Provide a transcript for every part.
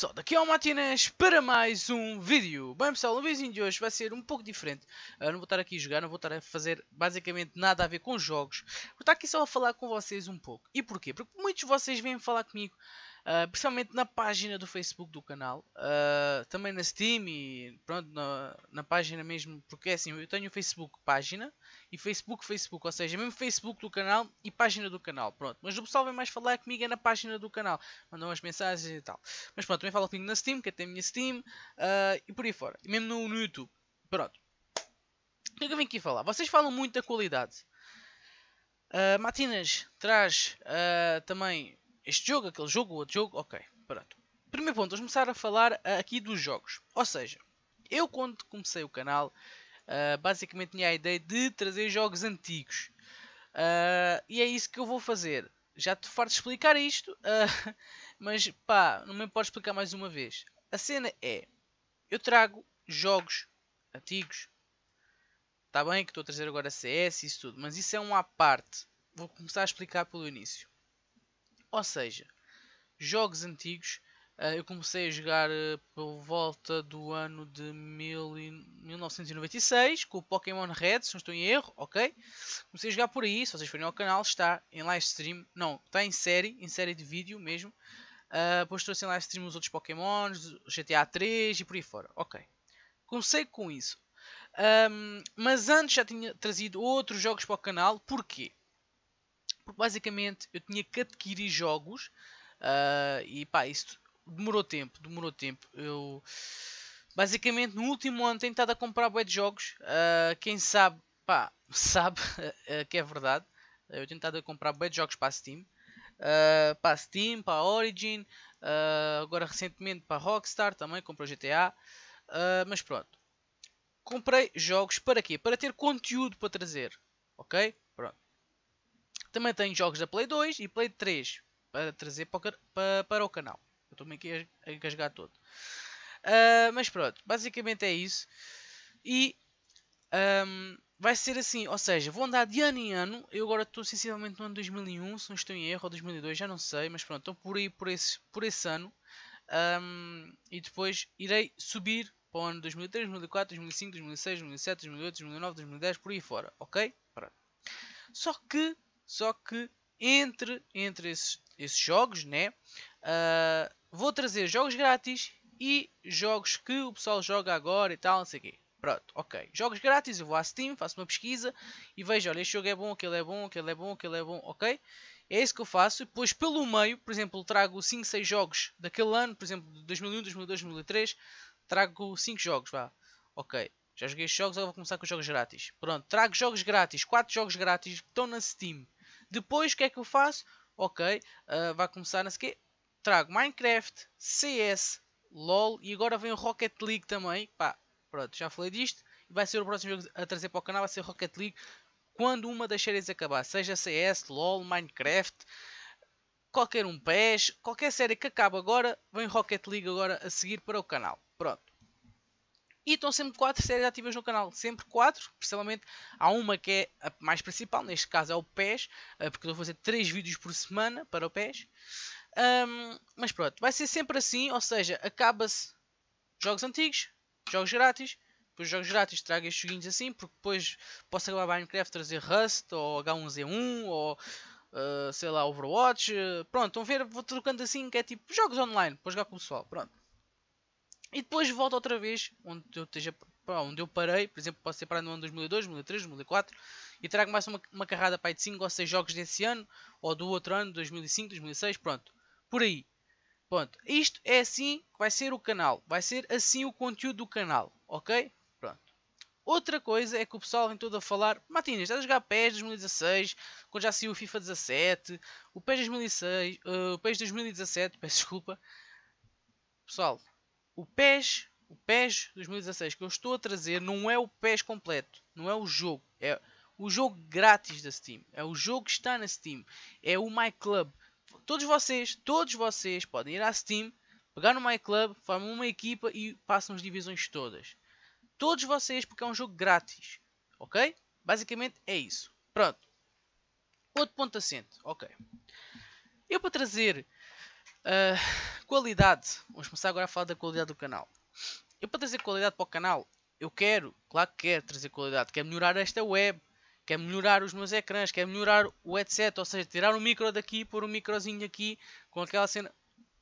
pessoal, daqui é o Matinés para mais um vídeo. Bem pessoal, o vídeo de hoje vai ser um pouco diferente. Eu ah, não vou estar aqui a jogar, não vou estar a fazer basicamente nada a ver com jogos. Vou estar aqui só a falar com vocês um pouco. E porquê? Porque muitos de vocês vêm falar comigo Uh, principalmente na página do Facebook do canal, uh, também na Steam e pronto, na, na, página mesmo, porque é assim, eu tenho Facebook página e Facebook Facebook, ou seja, mesmo Facebook do canal e página do canal, pronto. Mas o pessoal vem mais falar comigo é na página do canal, mandam as mensagens e tal. Mas pronto, também falo comigo na Steam, que até a minha Steam, uh, e por aí fora, e mesmo no, no YouTube, pronto. O que é que eu vim aqui falar? Vocês falam muito da qualidade. Uh, Matinas traz também este jogo, aquele jogo, outro jogo, ok, pronto. Primeiro ponto, vamos começar a falar ah, aqui dos jogos. Ou seja, eu quando comecei o canal, uh, basicamente tinha a ideia de trazer jogos antigos. Uh, e é isso que eu vou fazer. Já te farto de explicar isto, uh, mas pá, não me importa explicar mais uma vez. A cena é, eu trago jogos antigos. Está bem que estou a trazer agora CS e isso tudo, mas isso é um à parte. Vou começar a explicar pelo início. Ou seja, jogos antigos eh, eu comecei a jogar eh, por volta do ano de 1996 com o Pokémon Red, se não estou em erro, ok? Comecei a jogar por aí, se vocês forem ao canal, está em live stream, não, está em série, em série de vídeo mesmo. Uh, depois trouxe em live stream os outros Pokémons, GTA 3 e por aí fora, ok? Comecei com isso. Um, mas antes já tinha trazido outros jogos para o canal, porquê? Porque basicamente eu tinha que adquirir jogos uh, e pá, isso demorou tempo, demorou tempo. Eu basicamente no último ano tenho estado a comprar bué de jogos. Uh, quem sabe, pá, sabe ah, que é verdade. Eu tenho estado a comprar bué de jogos para a Steam. Uh, para a Steam, para a Origin, agora recentemente para a Rockstar também, comprei GTA. mas pronto. Comprei jogos para quê? Para ter conteúdo para trazer, ok? Também tenho jogos da Play 2 e Play 3 para trazer para, o canal. Eu estou-me aqui a engasgar todo. Uh, mas pronto, basicamente é isso. E um, vai ser assim, ou seja, vou andar de ano em ano. Eu agora estou sensivelmente no ano 2001, se não estou em erro, ou 2002, já não sei, mas pronto, estou por aí por esse, por esse ano. Um, e depois irei subir para o ano 2003, 2004, 2005, 2006, 2007, 2008, 2009, 2010, por aí fora, ok? Pronto. Só que só que entre, entre esses, esses jogos, né? Uh, vou trazer jogos grátis e jogos que o pessoal joga agora e tal, não sei o quê. Pronto, ok. Jogos grátis, eu vou à Steam, faço uma pesquisa e vejo, olha, este jogo é bom, aquele é bom, aquele é bom, aquele é bom, ok? É isso que eu faço. E depois, pelo meio, por exemplo, trago 5, 6 jogos daquele ano, por exemplo, de 2001, 2002, 2003, trago 5 jogos, vá. Ok, já joguei estes jogos, agora vou começar com os jogos grátis. Pronto, trago jogos grátis, 4 jogos grátis que estão na Steam. Depois o que é que eu faço? Ok, uh, vai começar a seguir. Trago Minecraft, CS, LOL e agora vem o Rocket League também. Pá, pronto, já falei disto. Vai ser o próximo jogo a trazer para o canal, vai ser Rocket League. Quando uma das séries acabar, seja CS, LOL, Minecraft, qualquer um PES, qualquer série que acabe agora, vem Rocket League agora a seguir para o canal. Pronto. E estão sempre 4 séries ativas no canal. Sempre 4, principalmente há uma que é a mais principal, neste caso é o PES, eh, porque eu vou fazer 3 vídeos por semana para o PES. Um, mas pronto, vai ser sempre assim, ou seja, acaba-se jogos antigos, jogos grátis, depois jogos grátis trago estes joguinhos assim, porque depois posso acabar Minecraft trazer Rust, ou H1Z1, ou uh, sei lá, Overwatch, eh, pronto, vão ver, vou trocando assim, que é tipo jogos online, para jogar com o pessoal, pronto. E depois volto outra vez, onde eu, esteja, onde eu parei, por exemplo, posso ser parado no ano 2002, 2003, 2004, e trago mais uma, uma carrada para de 5 ou 6 jogos desse ano, ou do outro ano, 2005, 2006, pronto, por aí. Pronto, isto é assim que vai ser o canal, vai ser assim o conteúdo do canal, ok? Pronto. Outra coisa é que o pessoal vem todo a falar, Matinas, estás a jogar PES 2016, quando já saiu o FIFA 17, o PES 2006, uh, eh, o PES 2017, peço desculpa. Pessoal, o PES, o PES 2016 que eu estou a trazer não é o PES completo, não é o jogo, é o jogo grátis da Steam, é o jogo que está na Steam, é o My Club. Todos vocês, todos vocês podem ir à Steam, pegar no My Club, formam uma equipa e passam as divisões todas. Todos vocês, porque é um jogo grátis, ok? Basicamente é isso. Pronto. Outro ponto assente, ok. Eu para trazer ah, qualidade. Vamos começar agora a falar da qualidade do canal. Eu para trazer qualidade para o canal, eu quero, claro que quero trazer qualidade, quero melhorar esta web, quero melhorar os meus ecrãs, quero melhorar o headset, ou seja, tirar um micro daqui, pôr um microzinho aqui, com aquela cena.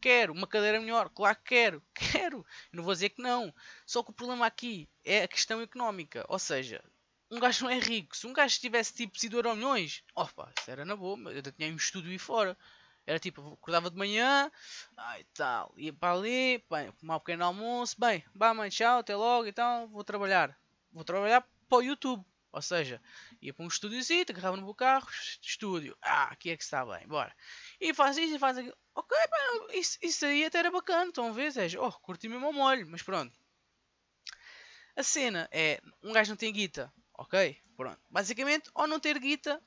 Quero uma cadeira melhor, claro que quero, quero, não vou dizer que não. Só que o problema aqui é a questão económica, ou seja, um gajo não é rico. Se um gajo tivesse tipo sido euro milhões, opa, isso era na boa, eu tinha um estúdio e fora. Era tipo, acordava de manhã, ai tal, ia para ali, bem, tomar um pequeno almoço, bem, vá mãe, tchau, até logo, então vou trabalhar. Vou trabalhar para o YouTube. Ou seja, ia para um estúdiozinho, agarrava no meu carro, estúdio. Ah, aqui é que está bem, bora. E faz isso e faz aquilo. Ok, bem, isso, isso aí até era bacana, então a ver? oh, curti mesmo o molho, mas pronto. A cena é, um gajo não tem guita, ok? Pronto. Basicamente, ao não ter guita,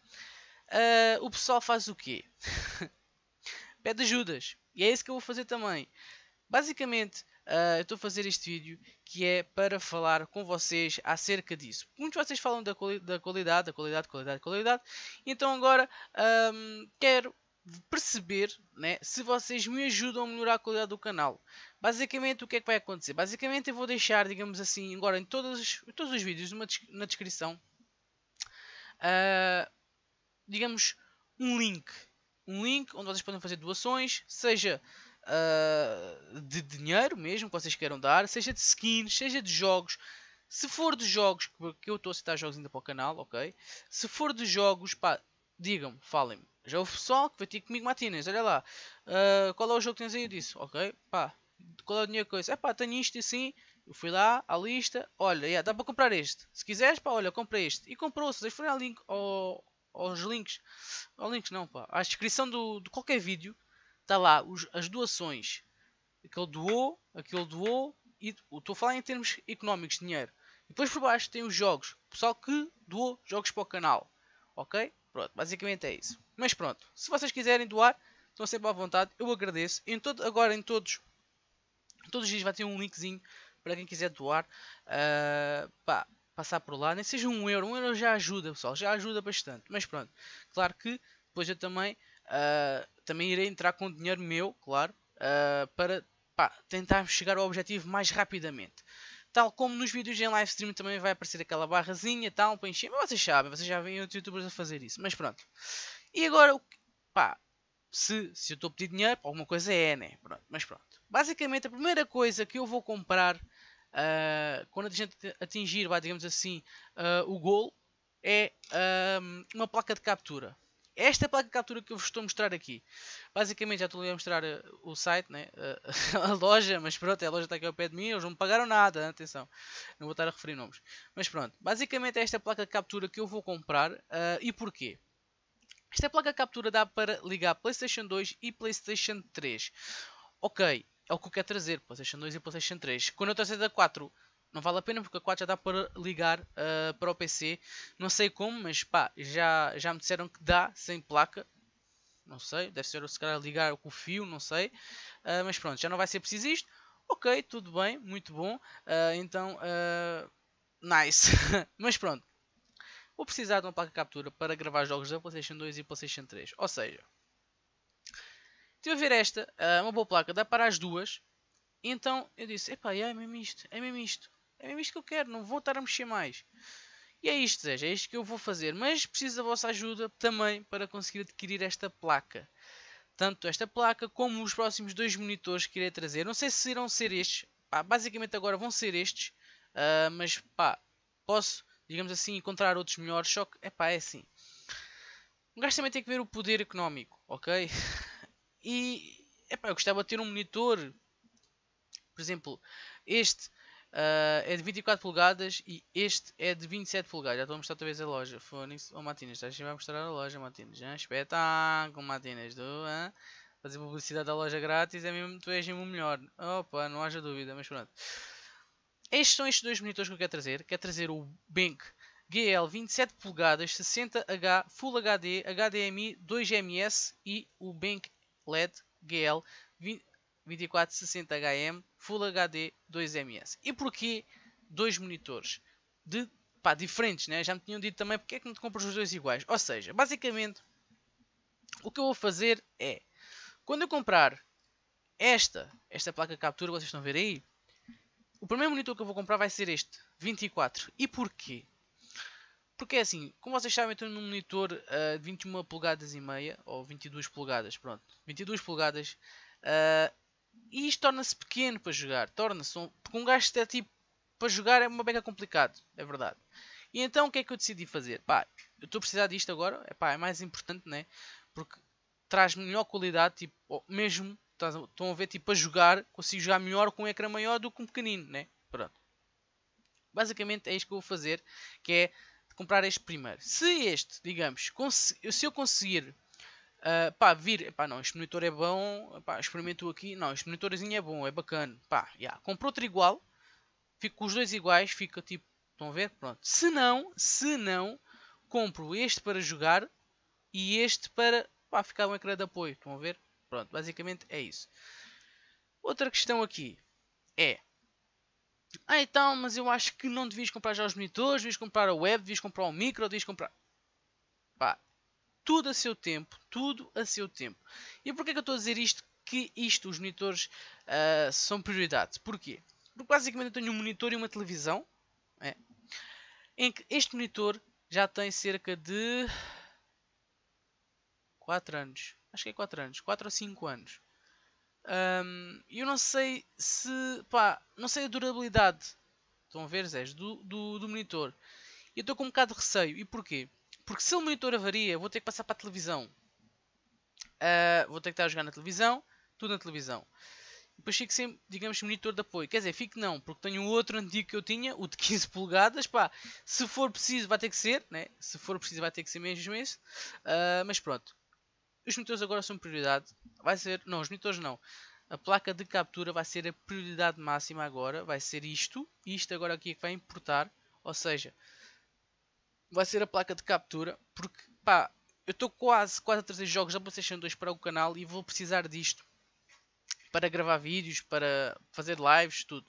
uh, o pessoal faz o quê? pede ajudas. E é isso que eu vou fazer também. Basicamente, uh, eu estou a fazer este vídeo que é para falar com vocês acerca disso. Muitos de vocês falam da, quali da qualidade, da qualidade, qualidade, qualidade. Então agora um, quero perceber né, se vocês me ajudam a melhorar a qualidade do canal. Basicamente, o que é que vai acontecer? Basicamente, eu vou deixar, digamos assim, agora em todos, em todos os vídeos, na descrição, uh, digamos, um link um link onde vocês podem fazer doações, seja uh, de dinheiro mesmo que vocês queiram dar, seja de skins, seja de jogos. Se for de jogos, porque eu estou a citar jogos ainda para o canal, ok? Se for de jogos, pá, digam-me, falem-me. Já houve pessoal que vai ter tipo comigo matinhas, olha lá, uh, qual é o jogo que tens aí? Eu disse, ok, pá, qual é a minha coisa? É pá, tenho isto e assim, eu fui lá à lista, olha, yeah, dá para comprar este. Se quiseres, pá, olha, compra este. E comprou, se vocês forem ao link aos links, aos links não, pá, à descrição do, de qualquer vídeo, está lá os, as doações. Aquele doou, aquele doou, e estou a falar em termos económicos, dinheiro. E depois por baixo tem os jogos, o pessoal que doou jogos para o canal, ok? Pronto, basicamente é isso. Mas pronto, se vocês quiserem doar, estão sempre à vontade, eu agradeço. Em todo, agora em todos, todos os dias vai ter um linkzinho para quem quiser doar. Uh, pá, passar por lá, nem seja um euro, um euro já ajuda, pessoal, já ajuda bastante. Mas pronto, claro que depois eu também, uh, também irei entrar com dinheiro meu, claro, uh, para pá, tentar chegar ao objetivo mais rapidamente. Tal como nos vídeos em live stream também vai aparecer aquela barrazinha tal para encher, mas vocês sabem, vocês já veem outros youtubers a fazer isso, mas pronto. E agora, pá, se, se eu estou a pedir dinheiro, alguma coisa é, né? Pronto, mas pronto. Basicamente, a primeira coisa que eu vou comprar Uh, quando a gente atingir, vai, digamos assim, uh, o gol, é uh, uma placa de captura. É esta é a placa de captura que eu vos estou a mostrar aqui. Basicamente, já estou a mostrar o site, né? a loja, mas pronto, a loja está aqui ao pé de mim, eles não me pagaram nada, atenção, não vou estar a referir nomes. Mas pronto, basicamente é esta placa de captura que eu vou comprar e porquê? Esta placa de captura dá para ligar PlayStation 2 e PlayStation 3. Ok, é o que eu quero trazer, PlayStation 2 e PlayStation 3. Quando eu trazer da 4, não vale a pena porque a 4 já dá para ligar uh, para o PC. Não sei como, mas pá, já, já me disseram que dá sem placa. Não sei, deve ser se calhar ligar com o fio, não sei. Uh, mas pronto, já não vai ser preciso isto. Ok, tudo bem, muito bom. Uh, então, nice. mas pronto, vou precisar de uma placa de captura para gravar jogos da PlayStation 2 e PlayStation 3. Ou seja, Estive a ver esta, ah, uma boa placa, dá para as duas. Então eu disse: epá, é mesmo isto, é mesmo isto, é mesmo isto que eu quero, não vou estar a mexer mais. E é isto, Zé, é isto que eu vou fazer, mas preciso da vossa ajuda também para conseguir adquirir esta placa. Tanto esta placa como os próximos dois monitores que irei trazer. Não sei se irão ser estes, pá, basicamente agora vão ser estes, uh, mas pá, posso, digamos assim, encontrar outros melhores, só que epá, é assim. Um gajo também tem que ver o poder económico, ok? E epá, eu gostava de ter um monitor, por exemplo, este uh, é de 24 polegadas e este é de 27 polegadas. Já estou a mostrar outra vez a loja. Fones, oh Matinas, estás vai mostrar a loja, Matinas. Hein? Espetáculo, Matinas, do, hein? fazer publicidade da loja grátis é mesmo, tu és mesmo melhor. Opa, não haja dúvida, mas pronto. Estes são estes dois monitores que eu quero trazer. Quero trazer o Bank GL 27 polegadas 60H Full HD HDMI 2GMS e o Bank LED GL 2460HM Full HD 2ms. E porquê dois monitores? De, pá, diferentes, né? Já me tinham dito também porque é que não te compras os dois iguais. Ou seja, basicamente, o que eu vou fazer é, quando eu comprar esta, esta placa de captura, vocês estão a ver aí, o primeiro monitor que eu vou comprar vai ser este, 24. E porquê? Porque é assim, como vocês sabem, eu estou um monitor uh, de 21 polegadas e meia, ou 22 polegadas, pronto, 22 polegadas, uh, e isto torna-se pequeno para jogar, torna-se um, porque um gajo é tipo, para jogar é uma beca complicado, é verdade. E então o que é que eu decidi fazer? Pá, eu estou a precisar disto agora, é pá, é mais importante, né? Porque traz melhor qualidade, tipo, mesmo, estão a ver, tipo, a jogar, consigo jogar melhor com um ecrã maior do que um pequenino, né? Pronto. Basicamente é isto que eu vou fazer, que é comprar este primeiro. Se este, digamos, se eu conseguir uh, pá, vir, pá, não, este monitor é bom, pá, experimento aqui, não, este monitorzinho é bom, é bacana, pá, yeah. compro outro igual, fico com os dois iguais, fica tipo, estão a ver? Pronto. Se não, se não, compro este para jogar e este para, pá, ficar um ecrã de apoio, estão a ver? Pronto, basicamente é isso. Outra questão aqui é ah, então, mas eu acho que não devias comprar já os monitores, devias comprar a web, devias comprar o micro, devias comprar. Pá, tudo a seu tempo, tudo a seu tempo. E porquê que eu estou a dizer isto? Que isto, os monitores, uh, são prioridade. Porquê? Porque basicamente eu tenho um monitor e uma televisão, é, em que este monitor já tem cerca de 4 anos. Acho que é 4 anos, 4 ou 5 anos. Um, eu não sei se. Pá, não sei a durabilidade. Estão a ver, Zé? Do, do, do monitor. E eu estou com um bocado de receio. E porquê? Porque se o monitor avaria, vou ter que passar para a televisão. Uh, vou ter que estar a jogar na televisão. Tudo na televisão. depois fico sempre, digamos, monitor de apoio. Quer dizer, fico não, porque tenho outro antigo que eu tinha, o de 15 polegadas. Pá, se for preciso, vai ter que ser, né? Se for preciso, vai ter que ser mesmo esse. Uh, mas pronto. Os monitores agora são prioridade. Vai ser. Não, os monitores não. A placa de captura vai ser a prioridade máxima agora. Vai ser isto. Isto agora aqui é que vai importar. Ou seja, vai ser a placa de captura. Porque, pá, eu estou quase, quase a trazer jogos da PlayStation 2 para o canal e vou precisar disto. Para gravar vídeos, para fazer lives, tudo.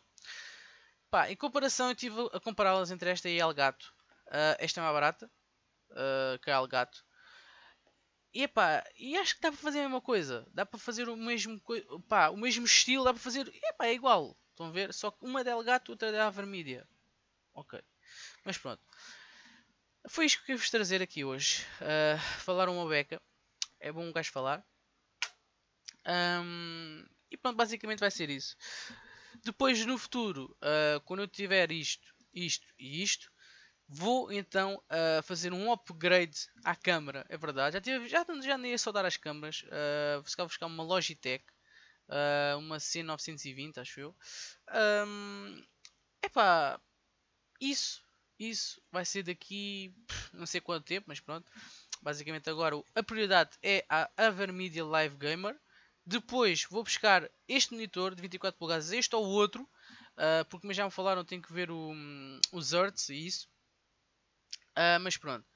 Pá, em comparação, eu estive a compará-las entre esta e a Elgato. Uh, esta é mais barata, uh, que a Elgato. E epá, e acho que dá para fazer a mesma coisa. Dá para fazer o mesmo, pá, o mesmo estilo, dá para fazer. epá, é igual. Estão a ver? Só que uma dela gato, outra dela vermídia. Ok. Mas pronto. Foi isto que eu vos trazer aqui hoje. Uh, ah, falar uma beca. É bom um gajo falar. Um, e pronto, basicamente vai ser isso. Depois no futuro, uh, quando eu tiver isto, isto e isto, Vou então uh, fazer um upgrade à câmera, é verdade. Já, tive, já, já andei a soldar as câmaras. Uh, vou buscar uma Logitech, uh, uma C920, acho eu. Um, ehm, epá, isso, isso vai ser daqui não sei quanto tempo, mas pronto. Basicamente, agora a prioridade é a AverMedia Live Gamer. Depois vou buscar este monitor de 24 polegadas, este ou outro, uh, porque já me falaram, tenho que ver o, hum, o e isso. Uh, mas pronto.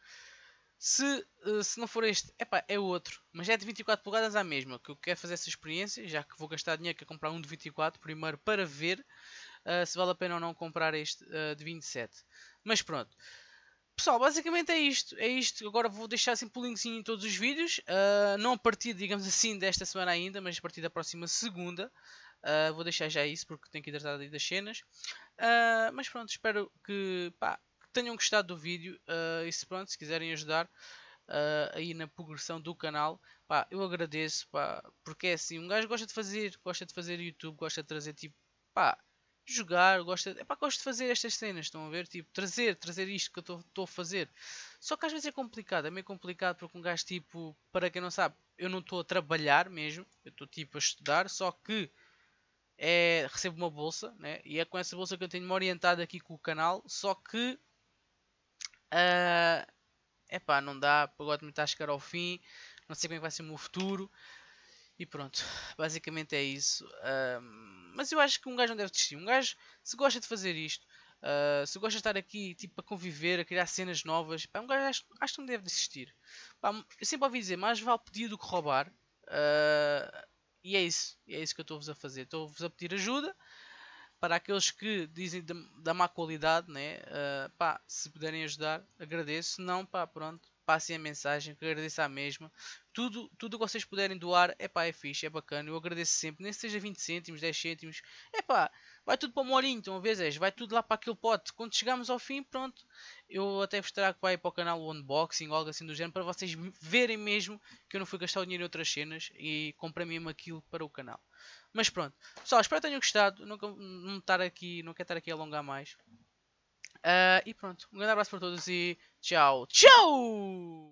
Se, uh, se não for este, epá, é outro. Mas é de 24 polegadas à mesma. Que eu quero fazer essa experiência, já que vou gastar dinheiro que é comprar um de 24 primeiro para ver uh, se vale a pena ou não comprar este ah, de 27. Mas pronto. Pessoal, basicamente é isto. É isto. Agora vou deixar sempre assim o linkzinho em todos os vídeos. não a partir, digamos assim, desta semana ainda, mas a partir da próxima segunda. vou deixar já isso porque tenho que hidratar das cenas. mas pronto, espero que. Pá, tenham gostado do vídeo uh, e se pronto, se quiserem ajudar uh, aí na progressão do canal, pá, eu agradeço, pá, porque é assim, um gajo gosta de fazer, gosta de fazer YouTube, gosta de trazer tipo, pá, jogar, gosta, de, é pá, gosto de fazer estas cenas, estão a ver? Tipo, trazer, trazer isto que eu estou a fazer. Só que às vezes é complicado, é meio complicado porque um gajo tipo, para quem não sabe, eu não estou a trabalhar mesmo, eu estou tipo a estudar, só que é, recebo uma bolsa, né? E é com essa bolsa que eu tenho-me orientado aqui com o canal, só que Uh, epá, não dá, o Godman está a chegar ao fim, não sei como é que vai ser o meu futuro. E pronto, basicamente é isso. Uh, mas eu acho que um gajo não deve desistir. Um gajo, se gosta de fazer isto, uh, se gosta de estar aqui tipo, a conviver, a criar cenas novas, pá, um gajo acho, acho que não deve desistir. Pá, eu sempre ouvi dizer, mais vale pedir do que roubar. Uh, e é isso, e é isso que eu estou-vos a fazer. Estou-vos a pedir ajuda para aqueles que dizem de, da má qualidade, né? Uh, pá, se puderem ajudar, agradeço. Se não, pá, pronto, passem a mensagem, que agradeço à mesma. Tudo tudo que vocês puderem doar, é pá, é fixe, é bacana. Eu agradeço sempre, nem seja 20 cêntimos, 10 cêntimos, é pá, vai tudo para o molinho, então vezes vai tudo lá para aquele pote. Quando chegarmos ao fim, pronto, eu até vos trago vai para o canal o unboxing ou algo assim do género, para vocês verem mesmo que eu não fui gastar o dinheiro em outras cenas e comprei mesmo aquilo para o canal. Mas pronto, pessoal, espero que tenham gostado. Nunca, não, estar aqui, não quero estar aqui a alongar mais. Uh, e pronto, um grande abraço para todos e tchau, tchau!